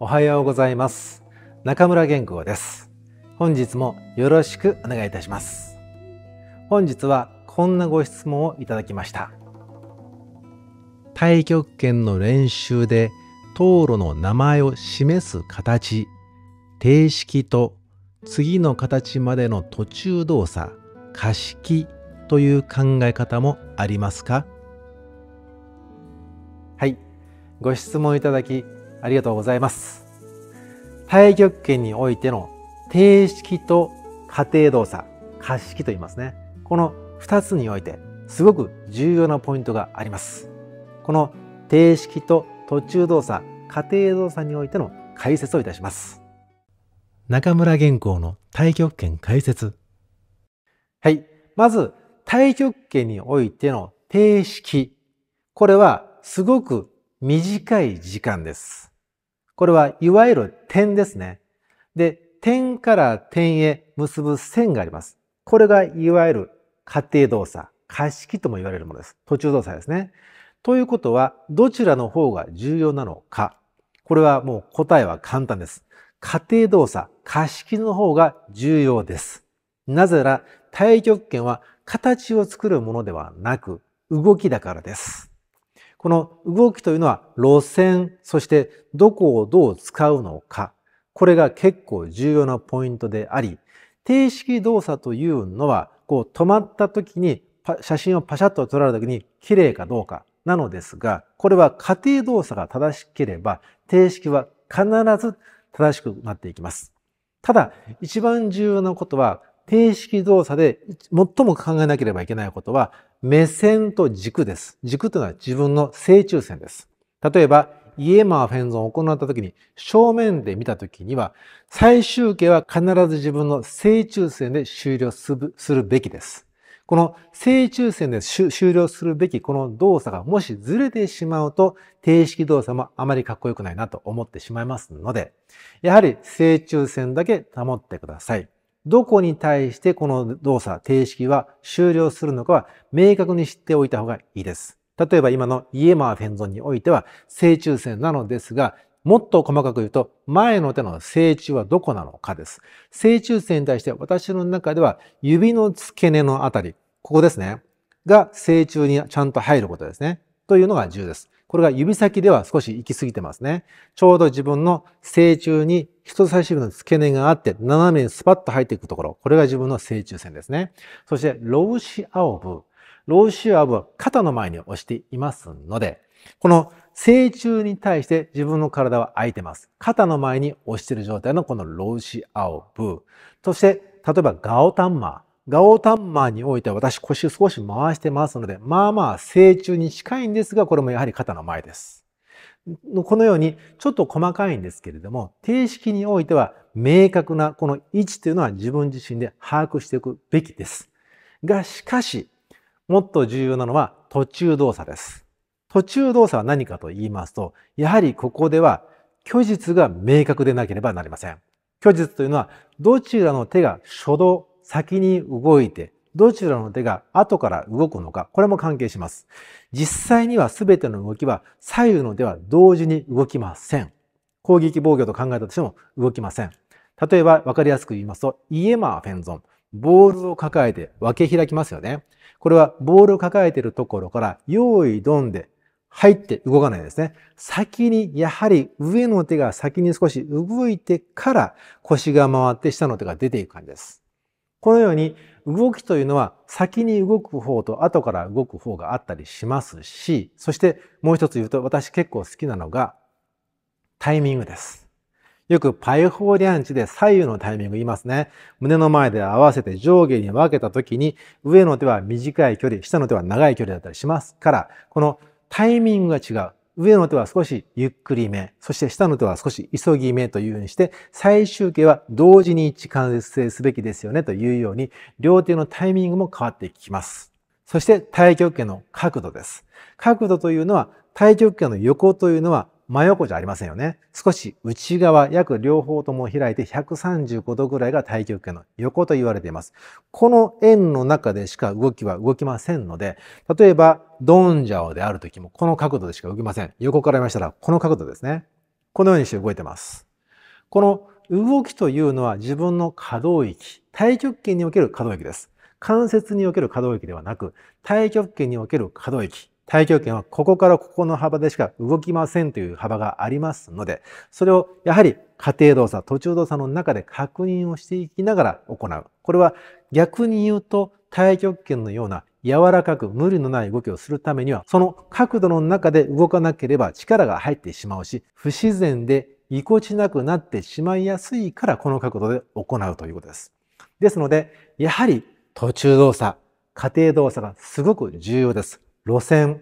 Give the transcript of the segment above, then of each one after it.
おはようございます中村玄光です本日もよろしくお願いいたします本日はこんなご質問をいただきました太極拳の練習で灯路の名前を示す形定式と次の形までの途中動作可式という考え方もありますかはいご質問いただきありがとうございます。太極拳においての定式と仮定動作、可式と言いますね。この2つにおいて、すごく重要なポイントがあります。この定式と途中動作、仮定動作においての解説をいたします。中村原稿の太極拳解説。はい。まず、太極拳においての定式。これはすごく短い時間です。これはいわゆる点ですね。で、点から点へ結ぶ線があります。これがいわゆる仮定動作、貸式とも言われるものです。途中動作ですね。ということは、どちらの方が重要なのか。これはもう答えは簡単です。仮定動作、貸式の方が重要です。なぜなら、対極拳は形を作るものではなく、動きだからです。この動きというのは路線、そしてどこをどう使うのか。これが結構重要なポイントであり、定式動作というのは、こう止まった時に写真をパシャッと撮られた時に綺麗かどうかなのですが、これは仮定動作が正しければ、定式は必ず正しくなっていきます。ただ、一番重要なことは、定式動作で最も考えなければいけないことは、目線と軸です。軸というのは自分の正中線です。例えば、イエマーフェンゾンを行った時に、正面で見た時には、最終形は必ず自分の正中線で終了するべきです。この正中線で終了するべきこの動作がもしずれてしまうと、定式動作もあまりかっこよくないなと思ってしまいますので、やはり正中線だけ保ってください。どこに対してこの動作、定式は終了するのかは明確に知っておいた方がいいです。例えば今のイエマーフェンゾンにおいては正中線なのですが、もっと細かく言うと、前の手の正中はどこなのかです。正中線に対して私の中では指の付け根のあたり、ここですね。が正中にちゃんと入ることですね。というのが重要です。これが指先では少し行き過ぎてますね。ちょうど自分の正中に人差し指の付け根があって斜めにスパッと入っていくところ。これが自分の正中線ですね。そしてロウシアオブ。ロウシアオブは肩の前に押していますので、この正中に対して自分の体は空いてます。肩の前に押している状態のこのロウシアオブ。そして、例えばガオタンマー。ガオタンマーにおいては私腰を少し回してますので、まあまあ正中に近いんですが、これもやはり肩の前です。このようにちょっと細かいんですけれども、定式においては明確なこの位置というのは自分自身で把握していくべきです。が、しかし、もっと重要なのは途中動作です。途中動作は何かと言いますと、やはりここでは虚実が明確でなければなりません。虚実というのはどちらの手が初動先に動いて、どちらの手が後から動くのか、これも関係します。実際には全ての動きは左右の手は同時に動きません。攻撃防御と考えたとしても動きません。例えば分かりやすく言いますと、イエマーフェンゾン。ボールを抱えて分け開きますよね。これはボールを抱えているところから用意ドンで入って動かないですね。先に、やはり上の手が先に少し動いてから腰が回って下の手が出ていく感じです。このように動きというのは先に動く方と後から動く方があったりしますし、そしてもう一つ言うと私結構好きなのがタイミングです。よくパイホーリアンチで左右のタイミング言いますね。胸の前で合わせて上下に分けた時に上の手は短い距離、下の手は長い距離だったりしますから、このタイミングが違う。上の手は少しゆっくりめ、そして下の手は少し急ぎめというようにして、最終形は同時に一致完成すべきですよねというように、両手のタイミングも変わってきます。そして、対極拳の角度です。角度というのは、対極拳の横というのは真横じゃありませんよね。少し内側、約両方とも開いて135度ぐらいが太極拳の横と言われています。この円の中でしか動きは動きませんので、例えばドンジャオである時もこの角度でしか動きません。横から見ましたらこの角度ですね。このようにして動いてます。この動きというのは自分の可動域、太極拳における可動域です。関節における可動域ではなく、太極拳における可動域。対極拳はここからここの幅でしか動きませんという幅がありますので、それをやはり家庭動作、途中動作の中で確認をしていきながら行う。これは逆に言うと対極拳のような柔らかく無理のない動きをするためには、その角度の中で動かなければ力が入ってしまうし、不自然でぎこちなくなってしまいやすいからこの角度で行うということです。ですので、やはり途中動作、家庭動作がすごく重要です。路線、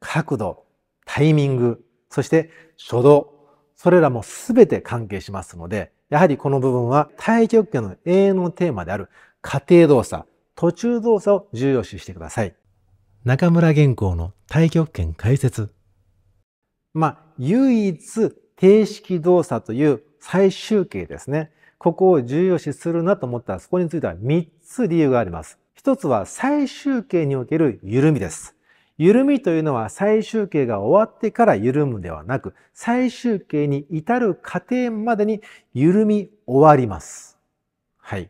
角度、タイミング、そして初動、それらも全て関係しますので、やはりこの部分は太極拳の永遠のテーマである家庭動作、途中動作を重要視してください。中村原稿の太極拳解説。まあ、唯一定式動作という最終形ですね。ここを重要視するなと思ったら、そこについては3つ理由があります。1つは最終形における緩みです。緩みというのは最終形が終わってから緩むではなく、最終形に至る過程までに緩み終わります。はい。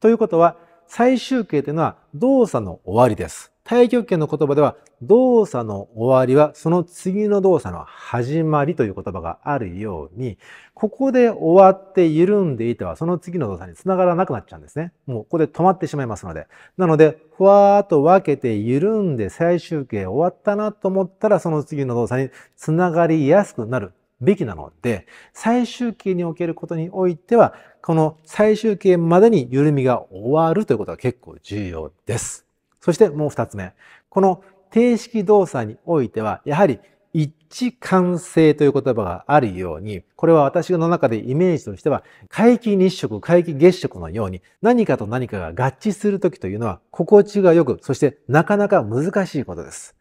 ということは、最終形というのは動作の終わりです。対極拳の言葉では動作の終わりはその次の動作の始まりという言葉があるように、ここで終わって緩んでいてはその次の動作につながらなくなっちゃうんですね。もうここで止まってしまいますので。なので、ふわーっと分けて緩んで最終形終わったなと思ったらその次の動作につながりやすくなるべきなので、最終形におけることにおいては、この最終形までに緩みが終わるということが結構重要です。そしてもう二つ目。この定式動作においては、やはり一致完成という言葉があるように、これは私の中でイメージとしては、皆既日食、皆既月食のように、何かと何かが合致するときというのは、心地が良く、そしてなかなか難しいことです。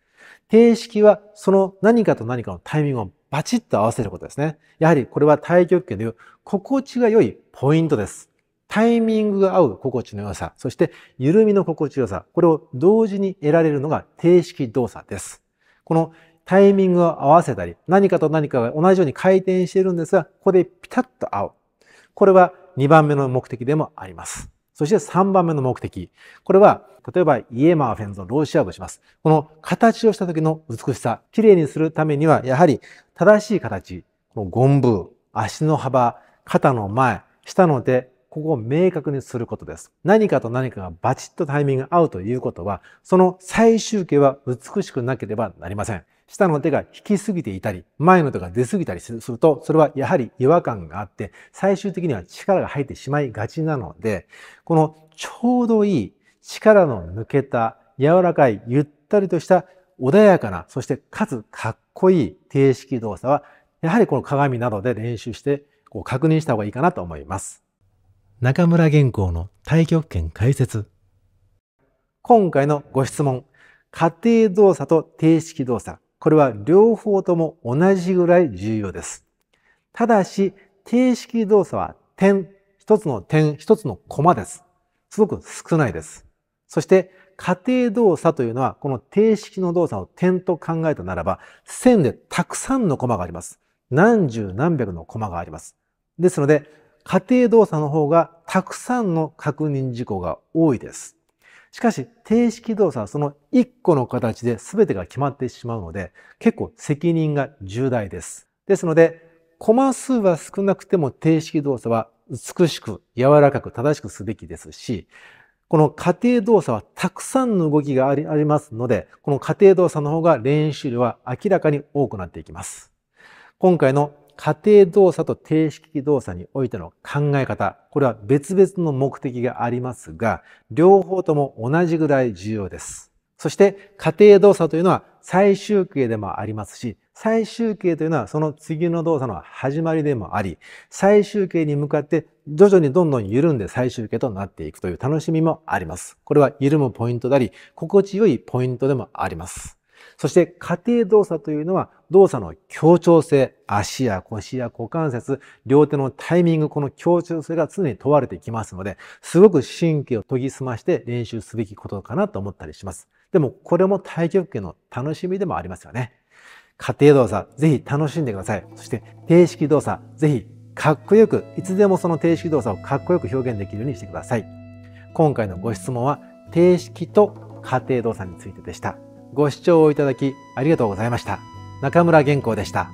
定式は、その何かと何かのタイミングをバチッと合わせることですね。やはりこれは太極拳でいう心地が良いポイントです。タイミングが合う心地の良さ、そして緩みの心地よさ、これを同時に得られるのが定式動作です。このタイミングを合わせたり、何かと何かが同じように回転しているんですが、ここでピタッと合う。これは2番目の目的でもあります。そして3番目の目的。これは、例えばイエマーフェンズのローシアブします。この形をした時の美しさ、綺麗にするためには、やはり正しい形、このゴンブー、足の幅、肩の前、下の手、ここを明確にすることです。何かと何かがバチッとタイミングが合うということは、その最終形は美しくなければなりません。下の手が引きすぎていたり、前の手が出すぎたりすると、それはやはり違和感があって、最終的には力が入ってしまいがちなので、このちょうどいい力の抜けた柔らかいゆったりとした穏やかな、そしてかつかっこいい定式動作は、やはりこの鏡などで練習してこう確認した方がいいかなと思います。中村原稿の太極拳解説今回のご質問家庭動作と定式動作これは両方とも同じぐらい重要ですただし定式動作は点一つの点一つのコマですすごく少ないですそして家庭動作というのはこの定式の動作を点と考えたならば線でたくさんのコマがあります何十何百のコマがありますですので家庭動作の方がたくさんの確認事項が多いです。しかし、定式動作はその1個の形で全てが決まってしまうので、結構責任が重大です。ですので、コマ数は少なくても定式動作は美しく、柔らかく、正しくすべきですし、この家庭動作はたくさんの動きがありありますので、この家庭動作の方が練習量は明らかに多くなっていきます。今回の家庭動作と定式動作においての考え方、これは別々の目的がありますが、両方とも同じぐらい重要です。そして家庭動作というのは最終形でもありますし、最終形というのはその次の動作の始まりでもあり、最終形に向かって徐々にどんどん緩んで最終形となっていくという楽しみもあります。これは緩むポイントであり、心地よいポイントでもあります。そして家庭動作というのは動作の協調性、足や腰や股関節、両手のタイミング、この協調性が常に問われてきますので、すごく神経を研ぎ澄まして練習すべきことかなと思ったりします。でも、これも太極拳の楽しみでもありますよね。家庭動作、ぜひ楽しんでください。そして、定式動作、ぜひかっこよく、いつでもその定式動作をかっこよく表現できるようにしてください。今回のご質問は、定式と家庭動作についてでした。ご視聴いただきありがとうございました。中村玄光でした。